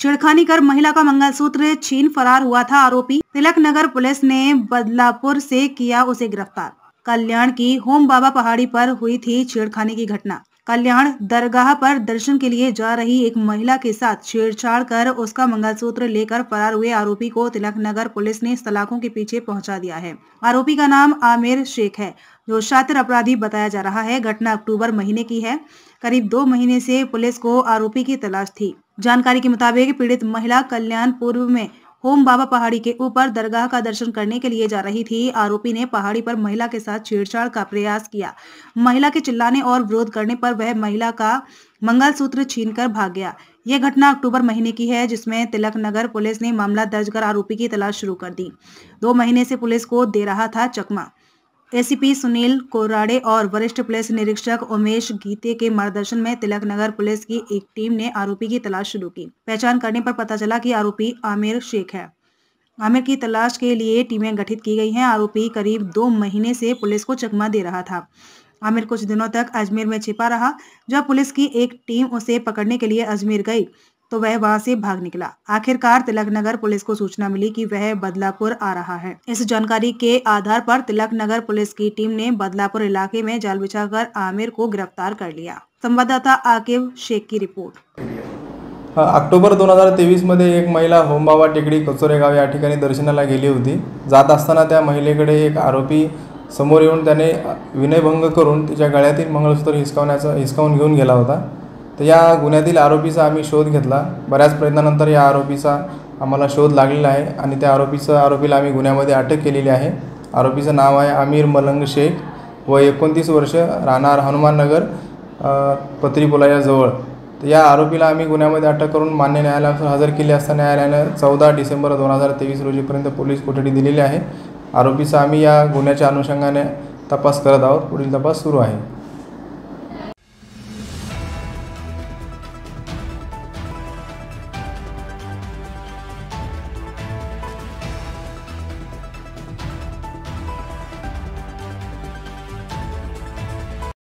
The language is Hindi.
छेड़खानी कर महिला का मंगलसूत्र छीन फरार हुआ था आरोपी तिलक नगर पुलिस ने बदलापुर से किया उसे गिरफ्तार कल्याण की होम बाबा पहाड़ी पर हुई थी छेड़खानी की घटना कल्याण दरगाह पर दर्शन के लिए जा रही एक महिला के साथ छेड़छाड़ कर उसका मंगलसूत्र लेकर फरार हुए आरोपी को तिलक नगर पुलिस ने सलाखों के पीछे पहुंचा दिया है आरोपी का नाम आमिर शेख है जो शातिर अपराधी बताया जा रहा है घटना अक्टूबर महीने की है करीब दो महीने से पुलिस को आरोपी की तलाश थी जानकारी के मुताबिक पीड़ित महिला कल्याण पूर्व में ओम बाबा पहाड़ी के ऊपर दरगाह का दर्शन करने के लिए जा रही थी आरोपी ने पहाड़ी पर महिला के साथ छेड़छाड़ का प्रयास किया महिला के चिल्लाने और विरोध करने पर वह महिला का मंगलसूत्र छीनकर भाग गया यह घटना अक्टूबर महीने की है जिसमें तिलक नगर पुलिस ने मामला दर्ज कर आरोपी की तलाश शुरू कर दी दो महीने से पुलिस को दे रहा था चकमा एसीपी सुनील कोराड़े और वरिष्ठ पुलिस निरीक्षक उमेश गीते के मार्गदर्शन में तिलक नगर पुलिस की एक टीम ने आरोपी की तलाश शुरू की पहचान करने पर पता चला कि आरोपी आमिर शेख है आमिर की तलाश के लिए टीमें गठित की गई हैं आरोपी करीब दो महीने से पुलिस को चकमा दे रहा था आमिर कुछ दिनों तक अजमेर में छिपा रहा जब पुलिस की एक टीम उसे पकड़ने के लिए अजमेर गई तो वह वहां से भाग निकला आखिरकार तिलक नगर पुलिस को सूचना मिली कि वह बदलापुर आ रहा है इस जानकारी के आधार पर तिलक नगर पुलिस की टीम ने बदलापुर इलाके में जाल बिछाकर आमिर को गिरफ्तार कर लिया संवाददाता आकिब शेख की रिपोर्ट अक्टोबर दोन हजार तेवीस मध्य एक महिला होमबाबा टेकडी कचोरे या ठिकाणी दर्शनाला गेली होती जात असताना त्या महिलेकडे एक आरोपी समोर येऊन त्याने विनयभंग करून तिच्या गळ्यातील मंगळसूत्र हिसकावण्याचा हिसकावून घेऊन गेला होता तर या गुन्ह्यातील आरोपीचा आम्ही शोध घेतला बऱ्याच प्रयत्नानंतर या आरोपीचा आम्हाला शोध लागलेला आहे आणि त्या आरोपीचा आरोपीला आम्ही गुन्ह्यामध्ये अटक केलेली आहे आरोपीचं नाव आहे आमिर मलंग शेख व एकोणतीस वर्ष राहणार हनुमाननगर याजवळ तर या आरोपीला आम्ही गुन्ह्यामध्ये अटक करून मान्य न्यायालयात हजर केले असता न्यायालयानं चौदा डिसेंबर दोन हजार तेवीस रोजीपर्यंत पोलीस कोठडी दिलेली आहे आरोपीचा आम्ही या गुन्ह्याच्या अनुषंगाने तपास करत आहोत पुढील तपास सुरू आहे